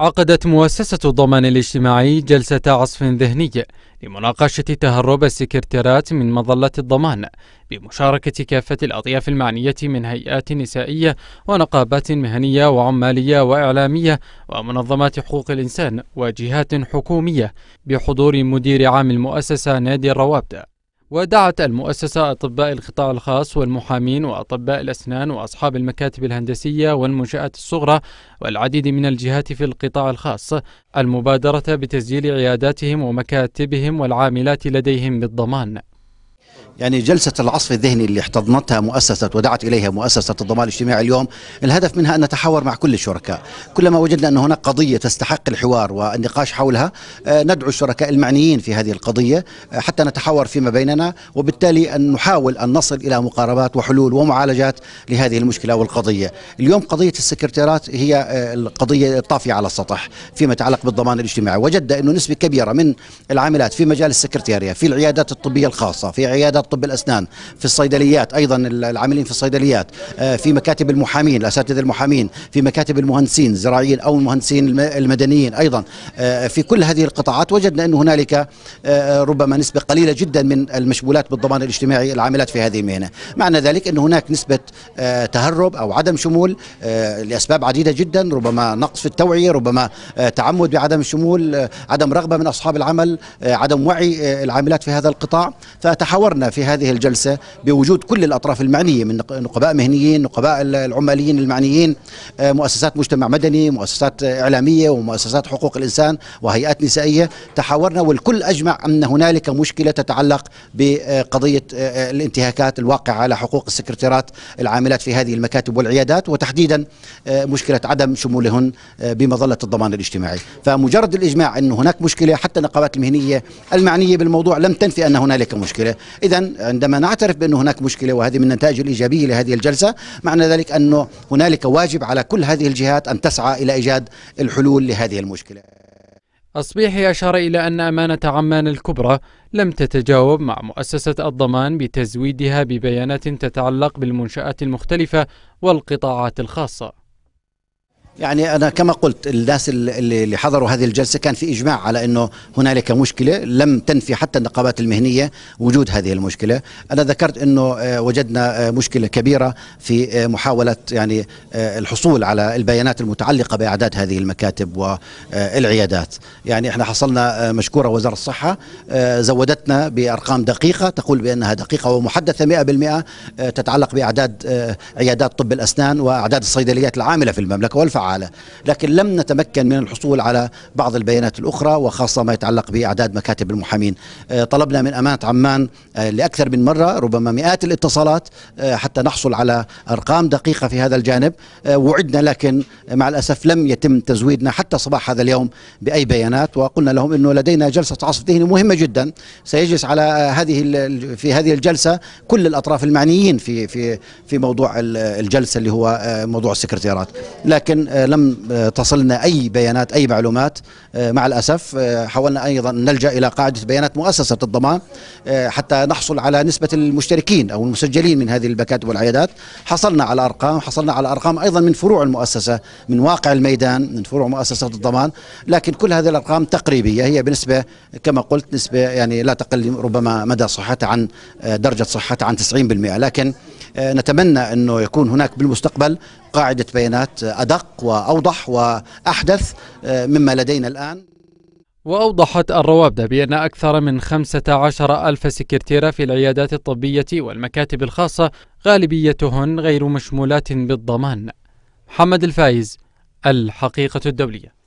عقدت مؤسسة الضمان الاجتماعي جلسة عصف ذهني لمناقشة تهرب السكرتيرات من مظلة الضمان بمشاركة كافة الأطياف المعنية من هيئات نسائية ونقابات مهنية وعمالية وإعلامية ومنظمات حقوق الإنسان وجهات حكومية بحضور مدير عام المؤسسة نادي الروابدة ودعت المؤسسة أطباء القطاع الخاص والمحامين وأطباء الأسنان وأصحاب المكاتب الهندسية والمنشآت الصغرى والعديد من الجهات في القطاع الخاص المبادرة بتسجيل عياداتهم ومكاتبهم والعاملات لديهم بالضمان يعني جلسة العصف الذهني اللي احتضنتها مؤسسة ودعت إليها مؤسسة الضمان الاجتماعي اليوم الهدف منها أن نتحاور مع كل الشركاء كلما وجدنا أن هناك قضية تستحق الحوار والنقاش حولها آه، ندعو الشركاء المعنيين في هذه القضية آه، حتى نتحاور فيما بيننا وبالتالي أن نحاول أن نصل إلى مقاربات وحلول ومعالجات لهذه المشكلة والقضية اليوم قضية السكرتيرات هي آه، القضية الطافية على السطح فيما يتعلق بالضمان الاجتماعي وجدنا أنه نسبة كبيرة من العاملات في مجال السكرتيرية في العيادات الطبية الخاصة في عيادات طب الاسنان في الصيدليات ايضا العاملين في الصيدليات آه، في مكاتب المحامين الاساتذه المحامين في مكاتب المهندسين الزراعيين او المهندسين المدنيين ايضا آه، في كل هذه القطاعات وجدنا ان هنالك آه، ربما نسبه قليله جدا من المشمولات بالضمان الاجتماعي العاملات في هذه المهنه معنى ذلك ان هناك نسبه تهرب او عدم شمول لاسباب عديده جدا ربما نقص في التوعيه ربما تعمد بعدم الشمول عدم رغبه من اصحاب العمل عدم وعي العاملات في هذا القطاع فتحاورنا في هذه الجلسة بوجود كل الأطراف المعنية من نقباء مهنيين نقباء العماليين المعنيين آه، مؤسسات مجتمع مدني مؤسسات إعلامية ومؤسسات حقوق الإنسان وهيئات نسائية تحاورنا والكل أجمع أن هنالك مشكلة تتعلق بقضية آه، آه، الانتهاكات الواقعة على حقوق السكرتيرات العاملات في هذه المكاتب والعيادات وتحديدا مشكلة عدم شمولهن بمظلة الضمان الاجتماعي فمجرد الإجماع أن هناك مشكلة حتى النقابات المهنية المعنية بالموضوع لم تنفي أن هنالك مشكلة إذا عندما نعترف بأن هناك مشكلة وهذه من النتائج الإيجابية لهذه الجلسة معنى ذلك أنه هنالك واجب على كل هذه الجهات أن تسعى إلى إيجاد الحلول لهذه المشكلة أصبيحي أشار إلى أن أمانة عمان الكبرى لم تتجاوب مع مؤسسة الضمان بتزويدها ببيانات تتعلق بالمنشآت المختلفة والقطاعات الخاصة يعني انا كما قلت الناس اللي حضروا هذه الجلسه كان في اجماع على انه هنالك مشكله لم تنفي حتى النقابات المهنيه وجود هذه المشكله، انا ذكرت انه آه، وجدنا آه، مشكله كبيره في آه، محاوله يعني الحصول على البيانات المتعلقه باعداد هذه المكاتب والعيادات، يعني احنا حصلنا مشكوره وزاره الصحه زودتنا بارقام دقيقه تقول بانها دقيقه ومحدثه 100% تتعلق باعداد عيادات طب الاسنان واعداد الصيدليات العامله في المملكه والفعل. فعالة لكن لم نتمكن من الحصول على بعض البيانات الأخرى وخاصة ما يتعلق بأعداد مكاتب المحامين آه، طلبنا من أمانة عمان آه، لأكثر من مرة ربما مئات الاتصالات آه، حتى نحصل على أرقام دقيقة في هذا الجانب وعدنا لكن مع الأسف لم يتم تزويدنا حتى صباح هذا اليوم بأي بيانات وقلنا لهم أنه لدينا جلسة عصف ذهني مهمة جدا سيجلس على هذه في هذه الجلسة كل الأطراف المعنيين في في في موضوع الجلسة اللي هو موضوع السكرتيرات لكن آه، لم آه، تصلنا أي بيانات أي معلومات آه، مع الأسف حاولنا أيضا نلجأ إلى قاعدة بيانات مؤسسة الضمان حتى نحصل على نسبة المشتركين أو المسجلين من هذه البكاتب والعيادات حصلنا على أرقام حصلنا على أرقام أيضا من فروع المؤسسة من واقع الميدان من فروع مؤسسة الضمان لكن كل هذه الأرقام تقريبية هي بنسبة كما قلت نسبة يعني لا تقل ربما مدى صحتها عن درجة صحتها عن 90% لكن آه، نتمنى أنه يكون هناك بالمستقبل قاعدة بيانات أدق وأوضح وأحدث آه، مما لدينا الآن وأوضحت الروابدة بأن أكثر من 15 ألف سكرتيرة في العيادات الطبية والمكاتب الخاصة غالبيتهن غير مشمولات بالضمان محمد الفايز الحقيقة الدولية